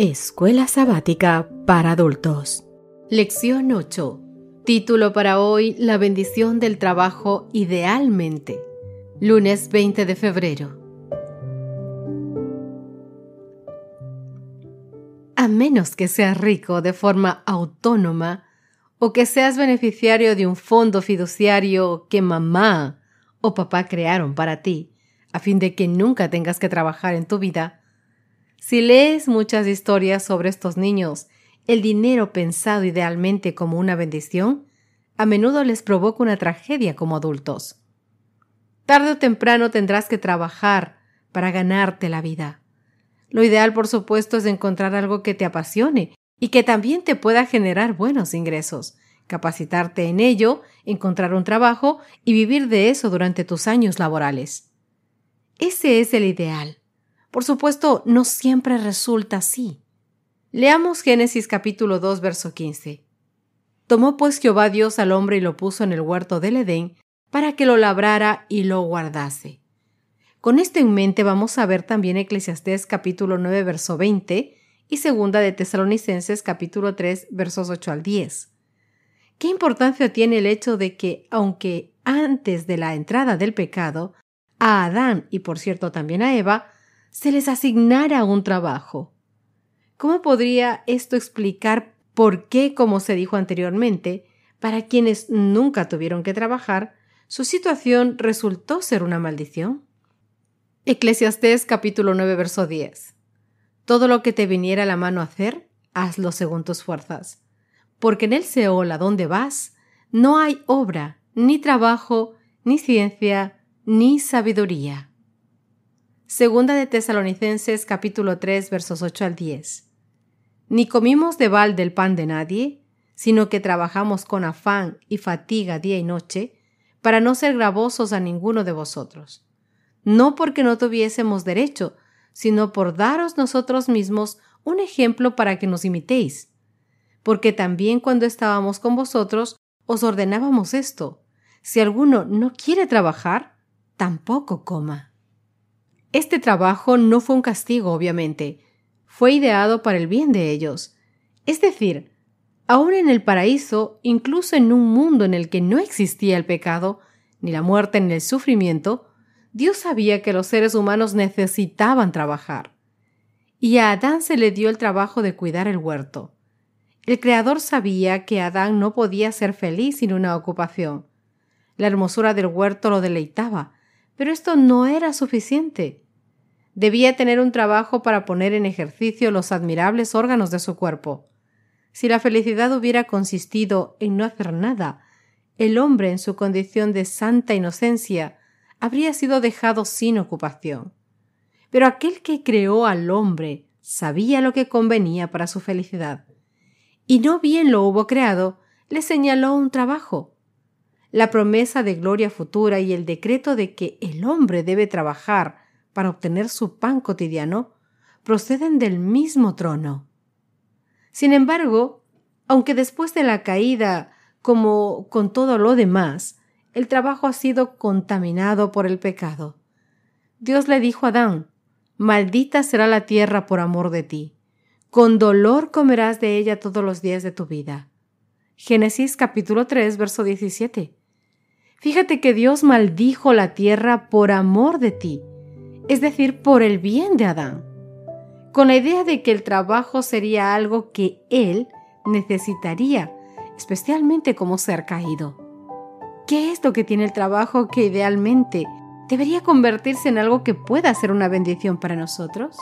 Escuela Sabática para Adultos. Lección 8. Título para hoy, La bendición del trabajo idealmente. Lunes 20 de febrero. A menos que seas rico de forma autónoma o que seas beneficiario de un fondo fiduciario que mamá o papá crearon para ti, a fin de que nunca tengas que trabajar en tu vida, si lees muchas historias sobre estos niños, el dinero pensado idealmente como una bendición, a menudo les provoca una tragedia como adultos. Tarde o temprano tendrás que trabajar para ganarte la vida. Lo ideal, por supuesto, es encontrar algo que te apasione y que también te pueda generar buenos ingresos, capacitarte en ello, encontrar un trabajo y vivir de eso durante tus años laborales. Ese es el ideal. Por supuesto, no siempre resulta así. Leamos Génesis capítulo 2, verso 15. Tomó pues Jehová Dios al hombre y lo puso en el huerto del Edén para que lo labrara y lo guardase. Con esto en mente vamos a ver también Eclesiastés capítulo 9, verso 20 y segunda de Tesalonicenses capítulo 3, versos 8 al 10. ¿Qué importancia tiene el hecho de que, aunque antes de la entrada del pecado, a Adán y por cierto también a Eva, se les asignara un trabajo. ¿Cómo podría esto explicar por qué, como se dijo anteriormente, para quienes nunca tuvieron que trabajar, su situación resultó ser una maldición? Eclesiastés capítulo 9 verso 10. Todo lo que te viniera a la mano hacer, hazlo según tus fuerzas, porque en el Seol a donde vas, no hay obra, ni trabajo, ni ciencia, ni sabiduría. Segunda de Tesalonicenses capítulo 3 versos 8 al 10. Ni comimos de bal del pan de nadie, sino que trabajamos con afán y fatiga día y noche, para no ser gravosos a ninguno de vosotros. No porque no tuviésemos derecho, sino por daros nosotros mismos un ejemplo para que nos imitéis. Porque también cuando estábamos con vosotros os ordenábamos esto. Si alguno no quiere trabajar, tampoco coma. Este trabajo no fue un castigo, obviamente, fue ideado para el bien de ellos. Es decir, aún en el paraíso, incluso en un mundo en el que no existía el pecado, ni la muerte ni el sufrimiento, Dios sabía que los seres humanos necesitaban trabajar. Y a Adán se le dio el trabajo de cuidar el huerto. El Creador sabía que Adán no podía ser feliz sin una ocupación. La hermosura del huerto lo deleitaba, pero esto no era suficiente. Debía tener un trabajo para poner en ejercicio los admirables órganos de su cuerpo. Si la felicidad hubiera consistido en no hacer nada, el hombre en su condición de santa inocencia habría sido dejado sin ocupación. Pero aquel que creó al hombre sabía lo que convenía para su felicidad. Y no bien lo hubo creado, le señaló un trabajo, la promesa de gloria futura y el decreto de que el hombre debe trabajar para obtener su pan cotidiano proceden del mismo trono. Sin embargo, aunque después de la caída, como con todo lo demás, el trabajo ha sido contaminado por el pecado. Dios le dijo a Adán, Maldita será la tierra por amor de ti. Con dolor comerás de ella todos los días de tu vida. Génesis capítulo 3, verso 17. Fíjate que Dios maldijo la tierra por amor de ti, es decir, por el bien de Adán, con la idea de que el trabajo sería algo que él necesitaría, especialmente como ser caído. ¿Qué es lo que tiene el trabajo que idealmente debería convertirse en algo que pueda ser una bendición para nosotros?